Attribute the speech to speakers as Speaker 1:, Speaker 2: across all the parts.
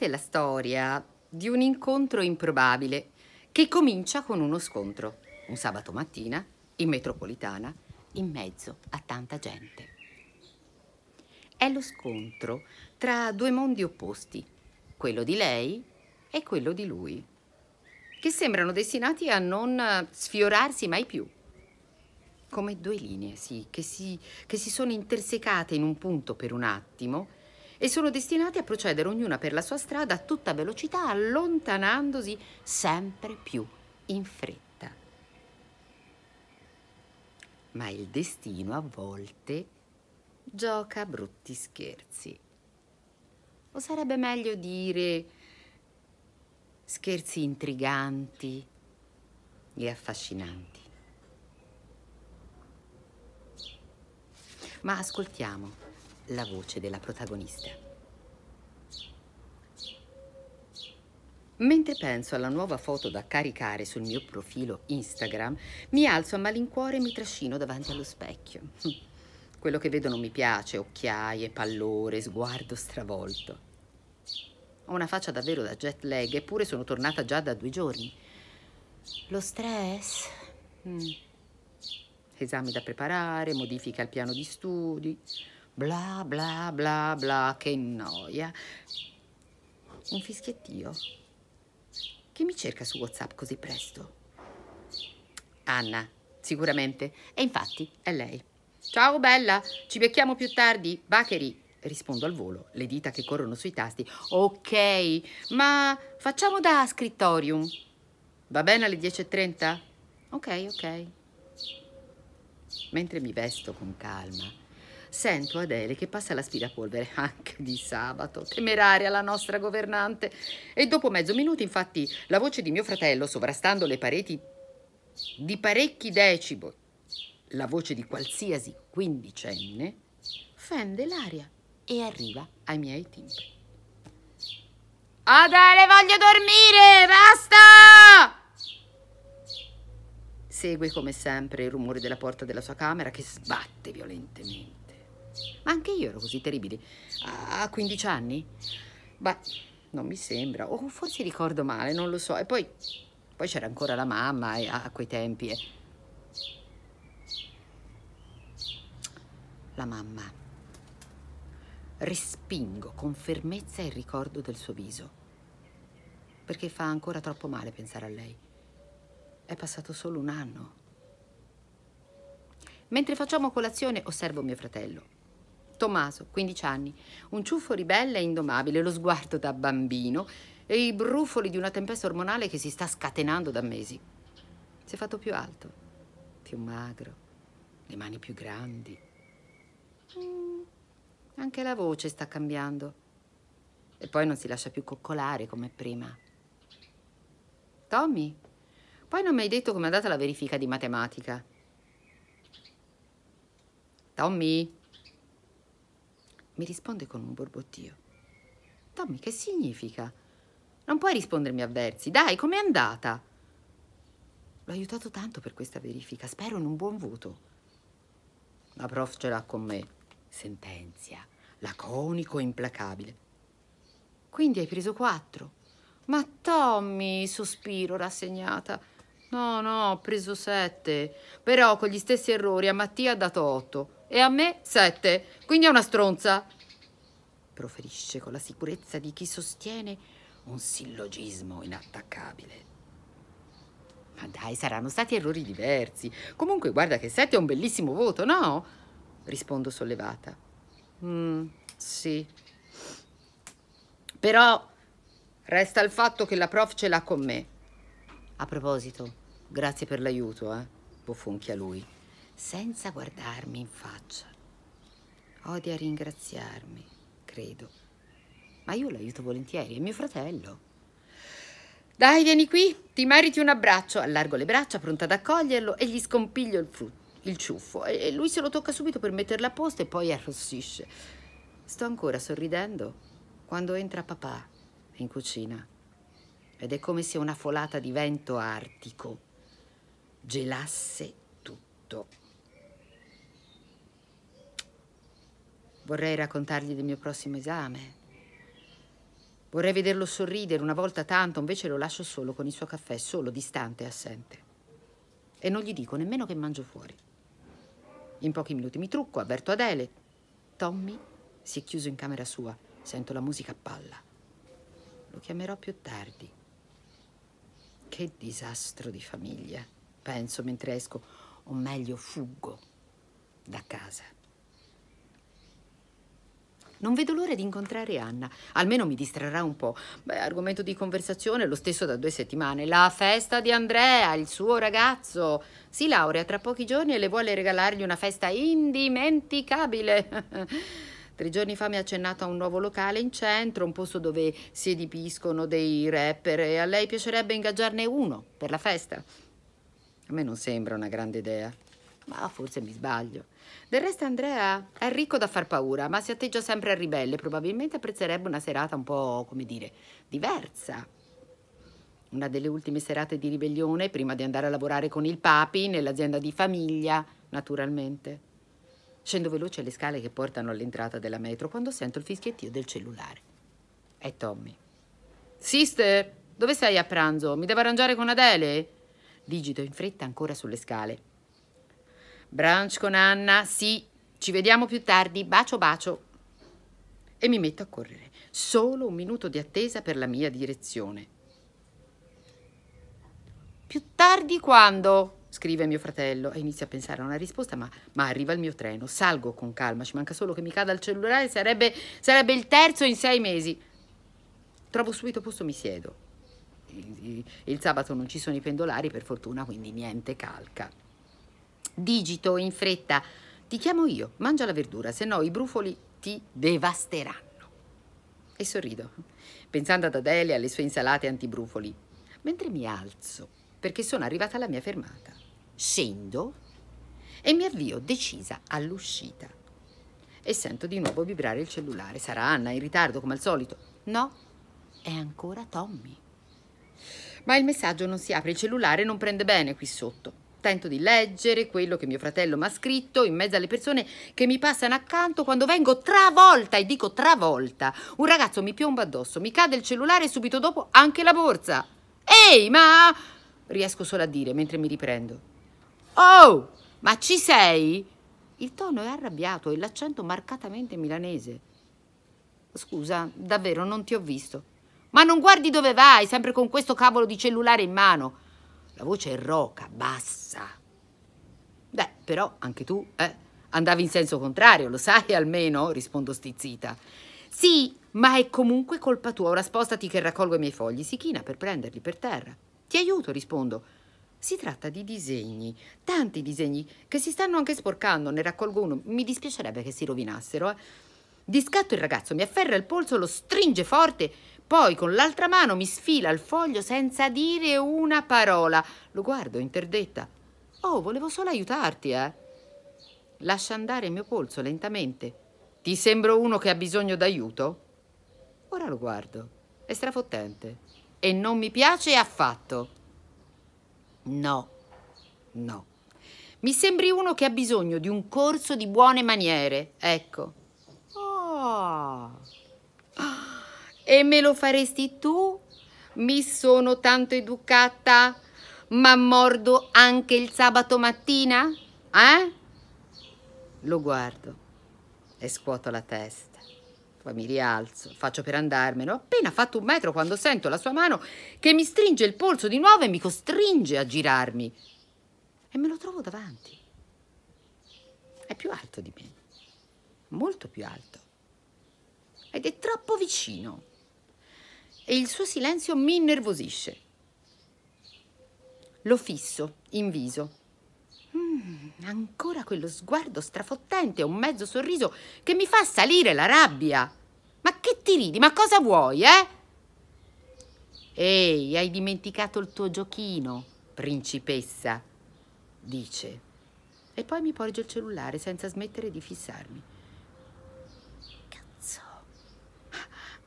Speaker 1: Questa è la storia di un incontro improbabile che comincia con uno scontro, un sabato mattina, in metropolitana, in mezzo a tanta gente. È lo scontro tra due mondi opposti, quello di lei e quello di lui, che sembrano destinati a non sfiorarsi mai più come due linee, sì, che si, che si sono intersecate in un punto per un attimo e sono destinati a procedere ognuna per la sua strada a tutta velocità, allontanandosi sempre più in fretta. Ma il destino a volte gioca brutti scherzi. O sarebbe meglio dire scherzi intriganti e affascinanti. Ma ascoltiamo la voce della protagonista. Mentre penso alla nuova foto da caricare sul mio profilo Instagram, mi alzo a malincuore e mi trascino davanti allo specchio. Quello che vedo non mi piace, occhiaie, pallore, sguardo stravolto. Ho una faccia davvero da jet lag, eppure sono tornata già da due giorni. Lo stress? Mm. Esami da preparare, modifiche al piano di studi bla bla bla bla, che noia. Un fischiettio? Che mi cerca su WhatsApp così presto? Anna, sicuramente. E infatti è lei. Ciao bella, ci becchiamo più tardi. Bacheri, rispondo al volo, le dita che corrono sui tasti. Ok, ma facciamo da scrittorium. Va bene alle 10.30? Ok, ok. Mentre mi vesto con calma sento Adele che passa l'aspirapolvere anche di sabato, temeraria la nostra governante. E dopo mezzo minuto, infatti, la voce di mio fratello, sovrastando le pareti di parecchi decibo, la voce di qualsiasi quindicenne, fende l'aria e arriva ai miei timpani. Adele, voglio dormire! Basta! Segue come sempre il rumore della porta della sua camera che sbatte violentemente. Anche io ero così terribile. A 15 anni? Beh, non mi sembra. O forse ricordo male, non lo so. E poi, poi c'era ancora la mamma e, a, a, quei tempi. Eh. La mamma. Respingo con fermezza il ricordo del suo viso. Perché fa ancora troppo male pensare a lei. È passato solo un anno. Mentre facciamo colazione osservo mio fratello. Tommaso, 15 anni, un ciuffo ribelle e indomabile, lo sguardo da bambino e i brufoli di una tempesta ormonale che si sta scatenando da mesi. Si è fatto più alto, più magro, le mani più grandi. Mm, anche la voce sta cambiando. E poi non si lascia più coccolare come prima. Tommy, poi non mi hai detto com'è andata la verifica di matematica. Tommy? mi risponde con un borbottio. Tommy, che significa? Non puoi rispondermi a versi. Dai, com'è andata? L'ho aiutato tanto per questa verifica. Spero in un buon voto. La prof ce l'ha con me. Sentenzia. Laconico e implacabile. Quindi hai preso quattro. Ma Tommy, sospiro rassegnata. No, no, ho preso sette. Però con gli stessi errori a Mattia ha dato otto e a me 7, quindi è una stronza. Proferisce con la sicurezza di chi sostiene un sillogismo inattaccabile. Ma dai, saranno stati errori diversi. Comunque, guarda che 7 è un bellissimo voto, no? Rispondo sollevata. Mm, sì. Però resta il fatto che la prof ce l'ha con me. A proposito, grazie per l'aiuto, eh? Bofonchia lui senza guardarmi in faccia. Odia ringraziarmi, credo. Ma io l'aiuto volentieri, è mio fratello. Dai, vieni qui, ti meriti un abbraccio. Allargo le braccia, pronta ad accoglierlo, e gli scompiglio il, il ciuffo. E lui se lo tocca subito per metterla a posto e poi arrossisce. Sto ancora sorridendo quando entra papà in cucina ed è come se una folata di vento artico gelasse tutto. Vorrei raccontargli del mio prossimo esame. Vorrei vederlo sorridere una volta tanto, invece lo lascio solo con il suo caffè, solo, distante e assente. E non gli dico nemmeno che mangio fuori. In pochi minuti mi trucco, avverto Adele. Tommy si è chiuso in camera sua. Sento la musica a palla. Lo chiamerò più tardi. Che disastro di famiglia, penso mentre esco, o meglio fuggo da casa. Non vedo l'ora di incontrare Anna. Almeno mi distrarrà un po'. Beh, argomento di conversazione lo stesso da due settimane. La festa di Andrea, il suo ragazzo. Si laurea tra pochi giorni e le vuole regalargli una festa indimenticabile. Tre giorni fa mi ha accennato a un nuovo locale in centro, un posto dove si edipiscono dei rapper e a lei piacerebbe ingaggiarne uno per la festa. A me non sembra una grande idea. Ma forse mi sbaglio. Del resto Andrea è ricco da far paura, ma si atteggia sempre a ribelle. Probabilmente apprezzerebbe una serata un po', come dire, diversa. Una delle ultime serate di ribellione prima di andare a lavorare con il papi nell'azienda di famiglia, naturalmente. Scendo veloce le scale che portano all'entrata della metro quando sento il fischiettio del cellulare. È Tommy. Sister, dove sei a pranzo? Mi devo arrangiare con Adele? Digito in fretta ancora sulle scale. Brunch con Anna, sì, ci vediamo più tardi, bacio bacio. E mi metto a correre. Solo un minuto di attesa per la mia direzione. Più tardi quando? scrive mio fratello e inizia a pensare a una risposta, ma, ma, arriva il mio treno, salgo con calma, ci manca solo che mi cada il cellulare, sarebbe, sarebbe il terzo in sei mesi. Trovo subito posto, mi siedo. Il, il, il sabato non ci sono i pendolari, per fortuna, quindi niente calca digito in fretta. Ti chiamo io, mangia la verdura, se no i brufoli ti devasteranno. E sorrido, pensando ad Adele e alle sue insalate antibrufoli, mentre mi alzo, perché sono arrivata alla mia fermata. Scendo e mi avvio decisa all'uscita. E sento di nuovo vibrare il cellulare. Sarà Anna in ritardo come al solito? No, è ancora Tommy. Ma il messaggio non si apre, il cellulare non prende bene qui sotto. Tento di leggere quello che mio fratello mi ha scritto in mezzo alle persone che mi passano accanto quando vengo travolta, e dico travolta. Un ragazzo mi piomba addosso, mi cade il cellulare e subito dopo anche la borsa. Ehi, ma... riesco solo a dire mentre mi riprendo. Oh, ma ci sei? Il tono è arrabbiato e l'accento marcatamente milanese. Scusa, davvero non ti ho visto. Ma non guardi dove vai, sempre con questo cavolo di cellulare in mano. La voce è roca, bassa. Beh, però anche tu, eh? Andavi in senso contrario, lo sai almeno? rispondo stizzita. Sì, ma è comunque colpa tua. Ora spostati che raccolgo i miei fogli. Si china per prenderli per terra. Ti aiuto, rispondo. Si tratta di disegni, tanti disegni che si stanno anche sporcando, ne raccolgo uno, mi dispiacerebbe che si rovinassero. Eh. Di scatto il ragazzo mi afferra il polso, lo stringe forte, poi con l'altra mano mi sfila il foglio senza dire una parola. Lo guardo interdetta. Oh, volevo solo aiutarti, eh. Lascia andare il mio polso lentamente. Ti sembro uno che ha bisogno d'aiuto? Ora lo guardo. È strafottente. E non mi piace affatto. No, no. Mi sembri uno che ha bisogno di un corso di buone maniere. Ecco. Oh. E me lo faresti tu? Mi sono tanto educata, ma mordo anche il sabato mattina? Eh? Lo guardo e scuoto la testa. Poi mi rialzo, faccio per andarmene. Ho appena fatto un metro quando sento la sua mano che mi stringe il polso di nuovo e mi costringe a girarmi. E me lo trovo davanti. È più alto di me, molto più alto. Ed è troppo vicino e il suo silenzio mi innervosisce. Lo fisso in viso. Mm, ancora quello sguardo strafottente un mezzo sorriso che mi fa salire la rabbia. Ma che ti ridi? Ma cosa vuoi, eh? Ehi, hai dimenticato il tuo giochino, principessa, dice. E poi mi porge il cellulare senza smettere di fissarmi.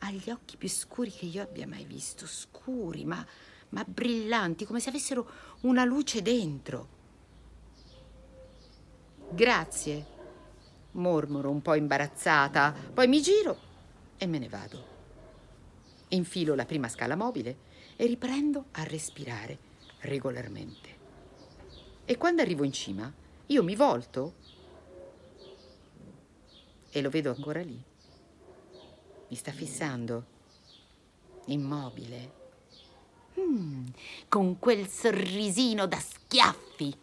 Speaker 1: ha gli occhi più scuri che io abbia mai visto, scuri ma, ma brillanti, come se avessero una luce dentro. Grazie, mormoro un po' imbarazzata, poi mi giro e me ne vado. Infilo la prima scala mobile e riprendo a respirare regolarmente. E quando arrivo in cima, io mi volto e lo vedo ancora lì mi sta fissando. Immobile. Mm, con quel sorrisino da schiaffi.